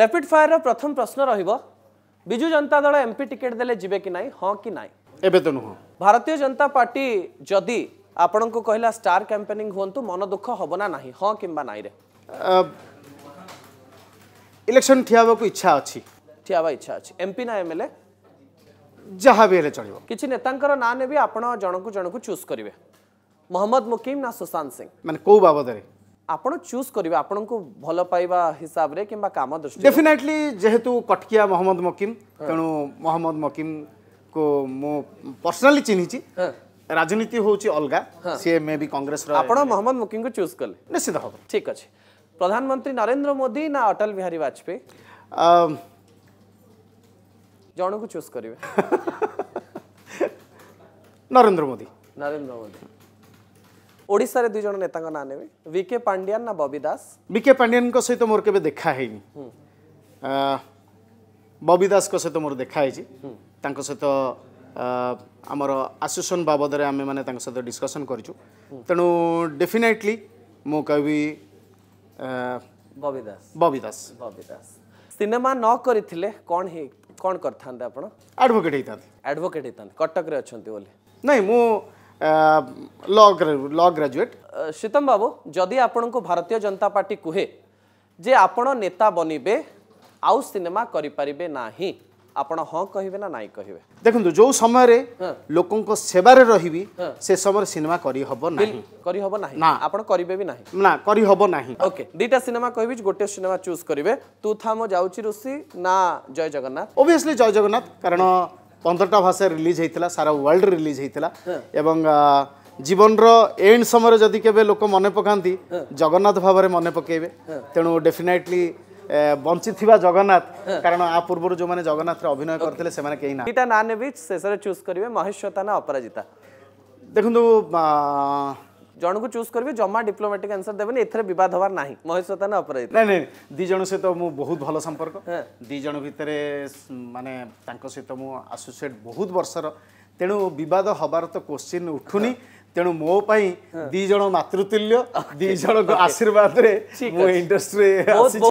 Rapid ଫାୟାରର ପ୍ରଥମ ପ୍ରଶ୍ନ ରହିବ ବିଜୁ ଜନତା ଦଳ ଏମ୍ପି ଟିକେଟ୍ ଦେଲେ ଯିବେ କି ନାହିଁ ହଁ କି ନାହିଁ ଏବେ ତ ନୁହଁ ଭାରତୀୟ ଜନତା ପାର୍ଟି ଯଦି ଆପଣଙ୍କୁ କହିଲା ଷ୍ଟାର କ୍ୟାମ୍ପେନିଂ ହୁଅନ୍ତୁ ମନ ଦୁଃଖ ହେବ ନା ନାହିଁ ହଁ କିମ୍ବା ନାହିଁରେ ଇଲେକ୍ସନ୍ ଠିଆ ହେବାକୁ ଇଚ୍ଛା ଅଛି ଠିଆ ହେବା ଇଚ୍ଛା ଅଛି ଏମ୍ପି ନା ଏମ୍ଏଲ୍ଏ ଯାହା ବି ହେଲେ ଚଳିବ କିଛି ନେତାଙ୍କର ନାଁ ନେବି ଆପଣ ଜଣକୁ ଜଣକୁ ଚୁଜ୍ କରିବେ ମହମ୍ମଦ ମୁକିମ୍ ନା ସୁଶାନ୍ତ ସିଂ ମାନେ କେଉଁ ବାବଦରେ आपण चूज करिवे आपण को भलो पाइबा हिसाब से किम काम दृष्टि डेफिनेटली जेहेतु कटकिया मोहम्मद मकीम हाँ। तनो मोहम्मद मकीम को मो पर्सनली चिन्हिची हाँ। राजनीति होउची अलगा से मे बी कांग्रेस मोहम्मद मकीम को चूज कले निश्चित हो ठीक अछि प्रधानमंत्री नरेंद्र मोदी ना अटल बिहारी वाजपेयी जन को चूज करिवे नरेंद्र मोदी नरेंद्र मोदी ଓଡ଼ିଶାରେ ଦୁଇ ଜଣ ନେତାଙ୍କ ନାଁ ନେବେ ଭି କେ ପାଣ୍ଡିଆନ ନା ବବି ଦାସ ଭି ପାଣ୍ଡିଆନଙ୍କ ସହିତ ମୋର କେବେ ଦେଖା ହେଇନି ବବି ଦାସଙ୍କ ସହିତ ମୋର ଦେଖା ହେଇଛି ତାଙ୍କ ସହିତ ଆମର ଆସୋସିଏସନ୍ ବାବଦରେ ଆମେମାନେ ତାଙ୍କ ସହିତ ଡିସ୍କସନ୍ କରିଛୁ ତେଣୁ ଡେଫିନେଟଲି ମୁଁ କହିବି ବବି ଦାସ ବବି ଦାସ ବବି ଦାସ ସିନେମା ନ କରିଥିଲେ କ'ଣ କ'ଣ କରିଥାନ୍ତେ ଆପଣ ଆଡ଼ଭୋକେଟ୍ ହେଇଥାନ୍ତି ଆଡ଼ଭୋକେଟ୍ ହେଇଥାନ୍ତି କଟକରେ ଅଛନ୍ତି ବୋଲି ନାଇଁ ମୁଁ ଲ ଗ୍ରାଜୁଏଟ୍ ଶୀତମ ବାବୁ ଯଦି ଆପଣଙ୍କୁ ଭାରତୀୟ ଜନତା ପାର୍ଟି କୁହେ ଯେ ଆପଣ ନେତା ବନିବେ ଆଉ ସିନେମା କରିପାରିବେ ନାହିଁ ଆପଣ ହଁ କହିବେ ନା ନାଇଁ କହିବେ ଦେଖନ୍ତୁ ଯୋଉ ସମୟରେ ଲୋକଙ୍କ ସେବାରେ ରହିବି ସେ ସମୟରେ ସିନେମା କରିହବ ନାହିଁ କରିହବ ନାହିଁ ନା ଆପଣ କରିବେ ବି ନାହିଁ ନା କରିହବ ନାହିଁ ଓକେ ଦୁଇଟା ସିନେମା କହିବି ଗୋଟେ ସିନେମା ଚୁଜ୍ କରିବେ ତୁ ଥାମ ଯାଉଛି ଋଷି ନା ଜୟ ଜଗନ୍ନାଥ ଓଭିୟସଲି ଜୟ ଜଗନ୍ନାଥ କାରଣ ପନ୍ଦରଟା ଭାଷାରେ ରିଲିଜ୍ ହେଇଥିଲା ସାରା ୱାର୍ଲଡରେ ରିଲିଜ୍ ହେଇଥିଲା ଏବଂ ଜୀବନର ଏଣ୍ଡ ସମୟରେ ଯଦି କେବେ ଲୋକ ମନେ ପକାନ୍ତି ଜଗନ୍ନାଥ ଭାବରେ ମନେ ପକାଇବେ ତେଣୁ ଡେଫିନାଇଟଲି ବଞ୍ଚିଥିବା ଜଗନ୍ନାଥ କାରଣ ଆ ପୂର୍ବରୁ ଯେଉଁମାନେ ଜଗନ୍ନାଥରେ ଅଭିନୟ କରିଥିଲେ ସେମାନେ କେହି ନା ଦୁଇଟା ନାଁ ନେବି ଶେଷରେ ଚୁଜ୍ କରିବେ ମହେଶ୍ୱତା ନା ଅପରାଜିତା ଦେଖନ୍ତୁ ଜଣକୁ ଚୁଜ୍ କରିବେ ଜମା ଡିପ୍ଲୋମାଟିକ୍ ଆନ୍ସର୍ ଦେବେନି ଏଥିରେ ବିବାଦ ହେବାର ନାହିଁ ମହେଶ ସତାନ ଅପରାଜିତା ନାଇଁ ନାଇଁ ଦୁଇ ଜଣ ସହିତ ମୁଁ ବହୁତ ଭଲ ସମ୍ପର୍କ ଦୁଇ ଜଣ ଭିତରେ ମାନେ ତାଙ୍କ ସହିତ ମୁଁ ଆସୋସିଏଟ୍ ବହୁତ ବର୍ଷର ତେଣୁ ବିବାଦ ହେବାର ତ କୋଶ୍ଚିନ୍ ଉଠୁନି ତେଣୁ ମୋ ପାଇଁ ଦି ଜଣ ମାତୃତୁଲ୍ୟ ଦି ଜଣଙ୍କ ଆଶୀର୍ବାଦରେ ମୁଁ ଇଣ୍ଡଷ୍ଟ୍ରି